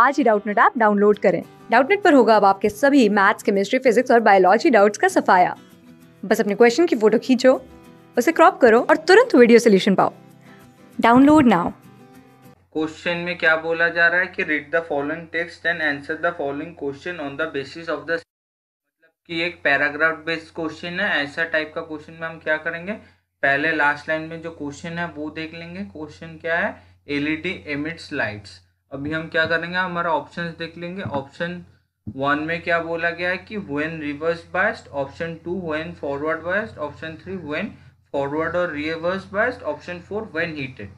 आज ही Doubtnut app download करें डाउटनेट पर होगा अब आपके सभी मैथ्स केमिस्ट्री फिजिक्स और बायोलॉजी डाउट्स का सफाया बस अपने क्वेश्चन की फोटो खींचो उसे क्रॉप करो और तुरंत वीडियो सोल्यूशन पाओ डाउनलोड नाउ क्वेश्चन में क्या बोला जा रहा है कि read the following text and answer the following question on the basis of the मतलब कि एक पैराग्राफ बेस्ड क्वेश्चन है ऐसा टाइप का क्वेश्चन में हम क्या करेंगे पहले लास्ट लाइन में जो क्वेश्चन है वो देख लेंगे क्वेश्चन क्या है एलईडी एमिट्स लाइट्स अभी हम क्या करेंगे हमारा ऑप्शन देख लेंगे ऑप्शन वन में क्या बोला गया है कि when reverse best option two when forward best option three when forward और reverse best option four when heated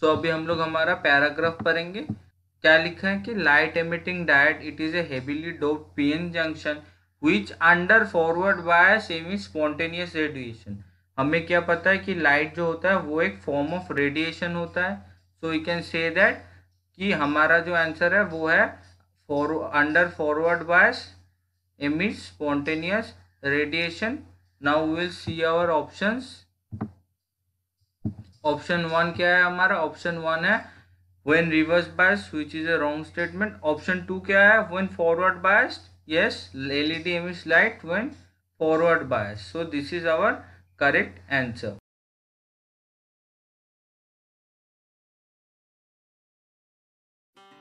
so अभी हम लोग हमारा पैराग्राफ पढ़ेंगे क्या लिखा है कि light emitting diode it is a heavily doped PN junction which under forward bias semi spontaneous radiation हमें क्या पता है कि लाइट जो होता है वो एक फॉर्म ऑफ रेडिएशन होता है so you can say that कि हमारा जो आंसर है वो है for under forward bias emit spontaneous radiation now will see our options option one क्या है हमारा ऑप्शन वन है when reverse bias which is a wrong statement option two क्या है when forward bias yes L yes LED emit light when forward bias so this is our correct answer